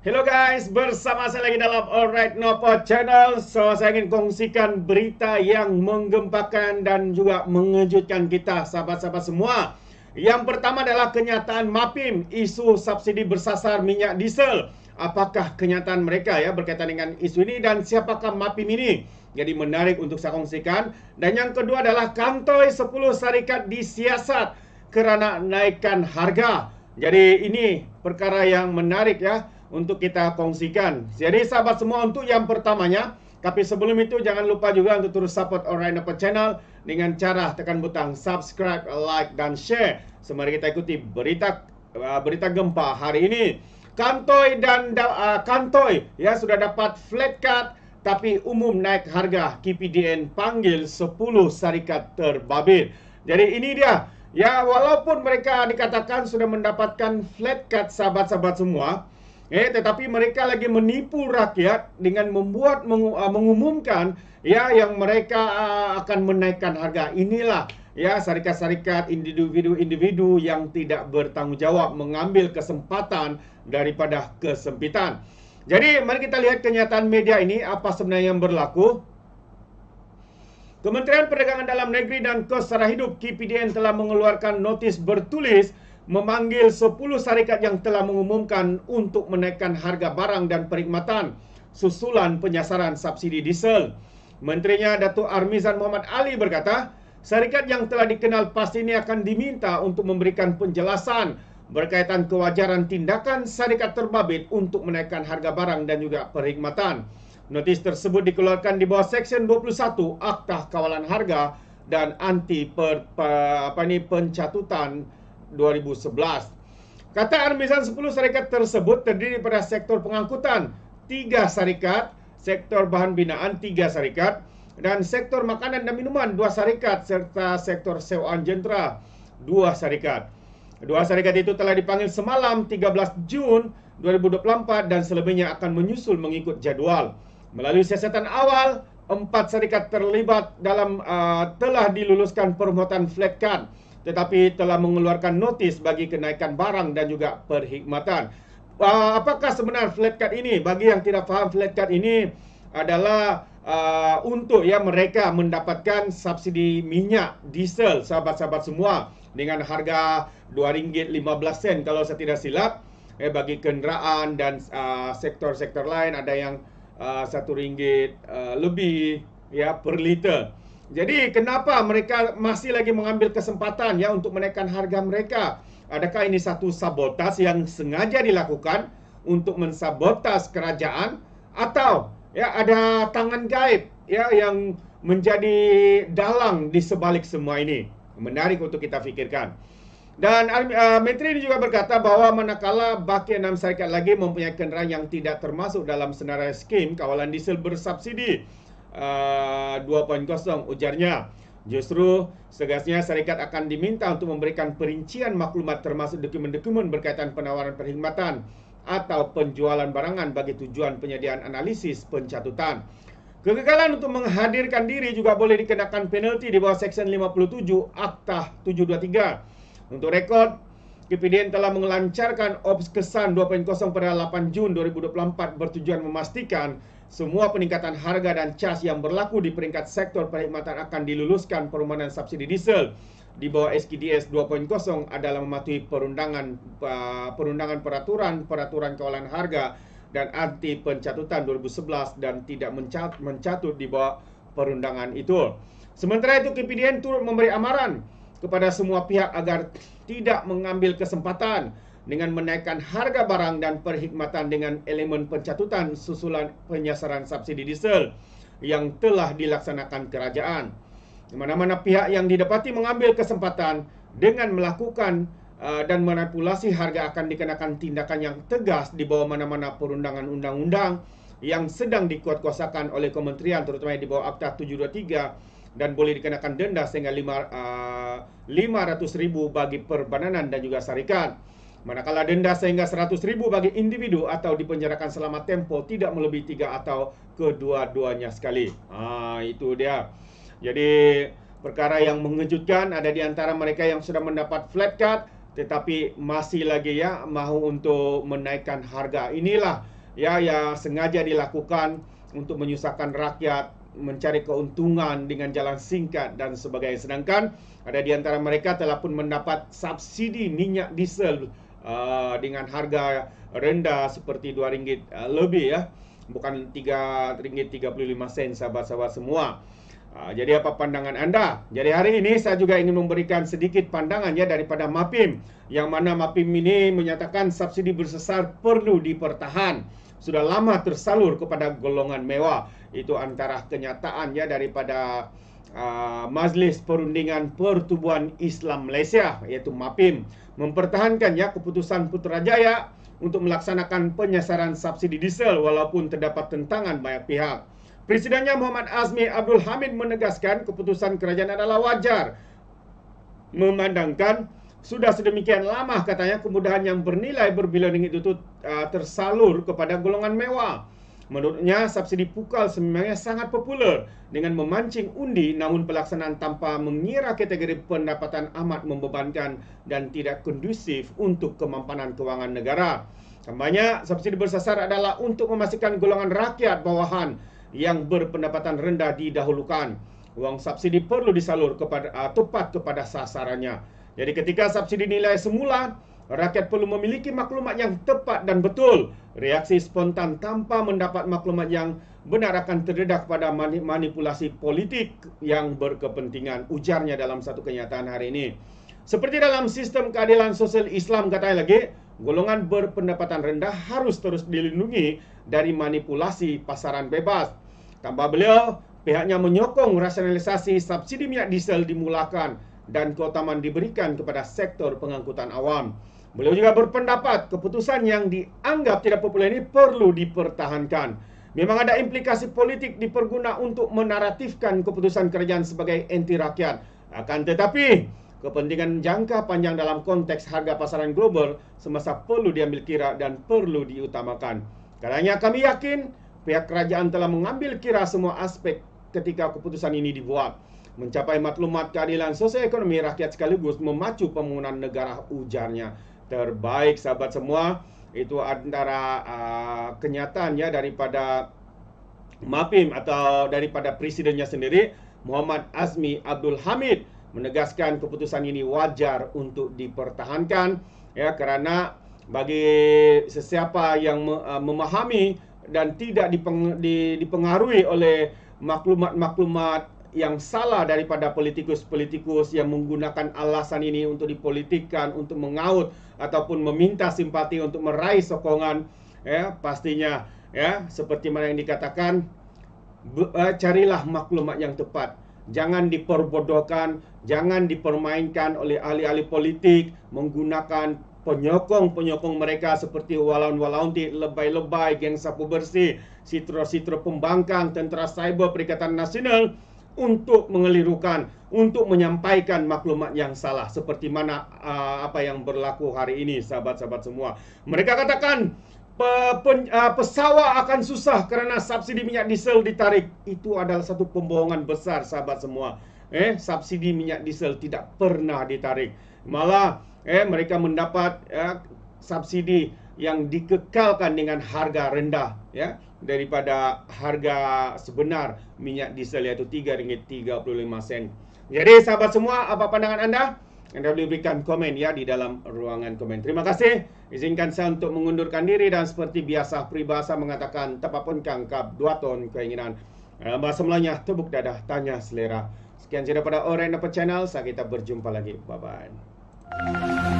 Hello guys, bersama saya lagi dalam Alright Nopo Channel. So, saya ingin kongsikan berita yang menggemparkan dan juga mengejutkan kita sahabat-sahabat semua. Yang pertama adalah kenyataan MAPIM isu subsidi bersasar minyak diesel. Apakah kenyataan mereka ya berkaitan dengan isu ini dan siapakah MAPIM ini? Jadi menarik untuk saya kongsikan. Dan yang kedua adalah kantoi 10 syarikat disiasat kerana naikkan harga. Jadi ini perkara yang menarik ya. untuk kita kongsikan. Jadi sahabat semua untuk yang pertamanya, tapi sebelum itu jangan lupa juga untuk terus support Online Dapat Channel dengan cara tekan butang subscribe, like, dan share. Semari kita ikuti berita uh, berita gempa hari ini. Kantoi dan uh, Kantoi ya sudah dapat flat cut tapi umum naik harga KPDN panggil 10 syarikat terbabit. Jadi ini dia. Ya walaupun mereka dikatakan sudah mendapatkan flat cut sahabat-sahabat semua, Eh, tetapi mereka lagi menipu rakyat dengan membuat uh, mengumumkan ya yang mereka uh, akan menaikkan harga. Inilah ya syarikat-syarikat individu-individu yang tidak bertanggungjawab mengambil kesempatan daripada kesempitan. Jadi mari kita lihat kenyataan media ini apa sebenarnya yang berlaku. Kementerian Perdagangan Dalam Negeri dan Kos Sara Hidup KPDN telah mengeluarkan notis bertulis memanggil 10 syarikat yang telah mengumumkan untuk menaikkan harga barang dan perkhidmatan susulan penyasaran subsidi diesel. Menterinya Datuk Armizan Muhammad Ali berkata, syarikat yang telah dikenal pasti ini akan diminta untuk memberikan penjelasan berkaitan kewajaran tindakan syarikat terbabit untuk menaikkan harga barang dan juga perkhidmatan. Notis tersebut dikeluarkan di bawah Seksyen 21 Akta Kawalan Harga dan Anti per, per, apa ini, Pencatutan 2011. Kata Armisan 10 syarikat tersebut terdiri pada sektor pengangkutan 3 syarikat, sektor bahan binaan 3 syarikat, dan sektor makanan dan minuman 2 syarikat, serta sektor sewaan jentera 2 syarikat. Dua syarikat itu telah dipanggil semalam 13 Jun 2024 dan selebihnya akan menyusul mengikut jadwal. Melalui siasatan awal, empat syarikat terlibat dalam uh, telah diluluskan permohonan flat card tetapi telah mengeluarkan notis bagi kenaikan barang dan juga perkhidmatan. Uh, apakah sebenarnya flat card ini? Bagi yang tidak faham flat card ini adalah uh, untuk ya mereka mendapatkan subsidi minyak diesel sahabat-sahabat semua dengan harga RM2.15 kalau saya tidak silap eh bagi kenderaan dan uh, sektor-sektor lain ada yang uh, RM1 uh, lebih ya per liter. Jadi kenapa mereka masih lagi mengambil kesempatan ya untuk menaikkan harga mereka? Adakah ini satu sabotas yang sengaja dilakukan untuk mensabotas kerajaan atau ya ada tangan gaib ya yang menjadi dalang di sebalik semua ini? Menarik untuk kita fikirkan. Dan uh, eh, Menteri ini juga berkata bahawa manakala baki enam syarikat lagi mempunyai kenderaan yang tidak termasuk dalam senarai skim kawalan diesel bersubsidi uh, eh, 2.0 ujarnya. Justru segasnya serikat akan diminta untuk memberikan perincian maklumat termasuk dokumen-dokumen berkaitan penawaran perkhidmatan atau penjualan barangan bagi tujuan penyediaan analisis pencatutan. Kekekalan untuk menghadirkan diri juga boleh dikenakan penalti di bawah Seksyen 57 Akta 723. Untuk rekod BPDN telah mengelancarkan Ops Kesan 2.0 pada 8 Jun 2024 bertujuan memastikan semua peningkatan harga dan cas yang berlaku di peringkat sektor perkhidmatan akan diluluskan perumahan subsidi diesel di bawah SKDS 2.0 adalah mematuhi perundangan uh, perundangan peraturan peraturan kawalan harga dan anti pencatutan 2011 dan tidak mencatut, mencatut di bawah perundangan itu. Sementara itu KPDN turut memberi amaran kepada semua pihak agar tidak mengambil kesempatan dengan menaikkan harga barang dan perkhidmatan dengan elemen pencatutan susulan penyasaran subsidi diesel yang telah dilaksanakan kerajaan. mana-mana pihak yang didapati mengambil kesempatan dengan melakukan uh, dan manipulasi harga akan dikenakan tindakan yang tegas di bawah mana-mana perundangan undang-undang yang sedang dikuatkuasakan oleh kementerian terutama di bawah Akta 723 dan boleh dikenakan denda sehingga 500 uh, ribu bagi perbananan dan juga syarikat. Manakala denda sehingga 100 ribu bagi individu atau dipenjarakan selama tempo tidak melebihi tiga atau kedua-duanya sekali. Ha, itu dia. Jadi perkara yang mengejutkan ada di antara mereka yang sudah mendapat flat card tetapi masih lagi ya mahu untuk menaikkan harga. Inilah ya yang sengaja dilakukan untuk menyusahkan rakyat mencari keuntungan dengan jalan singkat dan sebagainya. Sedangkan ada di antara mereka telah pun mendapat subsidi minyak diesel uh, dengan harga rendah seperti RM2 uh, lebih ya. Bukan RM3.35 sahabat-sahabat semua. Ha, jadi apa pandangan anda? Jadi hari ini saya juga ingin memberikan sedikit pandangan ya daripada MAPIM yang mana MAPIM ini menyatakan subsidi bersesar perlu dipertahan. Sudah lama tersalur kepada golongan mewah. Itu antara kenyataan ya daripada uh, Majlis Perundingan Pertubuhan Islam Malaysia iaitu MAPIM mempertahankan ya keputusan Putrajaya untuk melaksanakan penyasaran subsidi diesel walaupun terdapat tentangan banyak pihak. Presidennya Muhammad Azmi Abdul Hamid menegaskan keputusan kerajaan adalah wajar. Memandangkan sudah sedemikian lama katanya kemudahan yang bernilai berbilion ringgit itu uh, tersalur kepada golongan mewah. Menurutnya subsidi pukal sebenarnya sangat popular dengan memancing undi namun pelaksanaan tanpa mengira kategori pendapatan amat membebankan dan tidak kondusif untuk kemampanan kewangan negara. Tambahnya subsidi bersasar adalah untuk memastikan golongan rakyat bawahan yang berpendapatan rendah didahulukan. Wang subsidi perlu disalur kepada uh, tepat kepada sasarannya. Jadi ketika subsidi nilai semula, rakyat perlu memiliki maklumat yang tepat dan betul. Reaksi spontan tanpa mendapat maklumat yang benar akan terdedah kepada manipulasi politik yang berkepentingan ujarnya dalam satu kenyataan hari ini. Seperti dalam sistem keadilan sosial Islam kata lagi, golongan berpendapatan rendah harus terus dilindungi dari manipulasi pasaran bebas. Tambah beliau, pihaknya menyokong rasionalisasi subsidi minyak diesel dimulakan dan keutamaan diberikan kepada sektor pengangkutan awam. Beliau juga berpendapat keputusan yang dianggap tidak popular ini perlu dipertahankan. Memang ada implikasi politik diperguna untuk menaratifkan keputusan kerajaan sebagai anti rakyat. Akan tetapi, kepentingan jangka panjang dalam konteks harga pasaran global semasa perlu diambil kira dan perlu diutamakan. Karena kami yakin pihak kerajaan telah mengambil kira semua aspek ketika keputusan ini dibuat. Mencapai maklumat keadilan sosioekonomi rakyat sekaligus memacu pembangunan negara ujarnya. Terbaik sahabat semua, itu antara uh, ah, kenyataan ya daripada MAPIM atau daripada presidennya sendiri Muhammad Azmi Abdul Hamid menegaskan keputusan ini wajar untuk dipertahankan ya kerana bagi sesiapa yang ah, memahami dan tidak dipengaruhi oleh maklumat-maklumat yang salah daripada politikus-politikus yang menggunakan alasan ini untuk dipolitikan, untuk mengaut ataupun meminta simpati untuk meraih sokongan, ya pastinya ya seperti mana yang dikatakan eh, carilah maklumat yang tepat. Jangan diperbodohkan, jangan dipermainkan oleh ahli-ahli politik menggunakan penyokong-penyokong mereka seperti walaun-walaun di lebay-lebay geng sapu bersih, sitro-sitro pembangkang, tentera cyber Perikatan Nasional untuk mengelirukan, untuk menyampaikan maklumat yang salah seperti mana uh, apa yang berlaku hari ini sahabat-sahabat semua. Mereka katakan pe pen, uh, pesawat akan susah kerana subsidi minyak diesel ditarik. Itu adalah satu pembohongan besar sahabat semua. Eh, subsidi minyak diesel tidak pernah ditarik. Malah eh mereka mendapat eh, subsidi yang dikekalkan dengan harga rendah ya daripada harga sebenar minyak diesel iaitu RM3.35. Jadi sahabat semua apa pandangan anda? Anda boleh berikan komen ya di dalam ruangan komen. Terima kasih. Izinkan saya untuk mengundurkan diri dan seperti biasa peribahasa mengatakan tepat pun kangkap dua ton keinginan. Eh, bahasa Melayu tebuk dadah tanya selera. Sekian saja pada Orang dapat Channel. Saya kita berjumpa lagi. Bye bye. Thank you.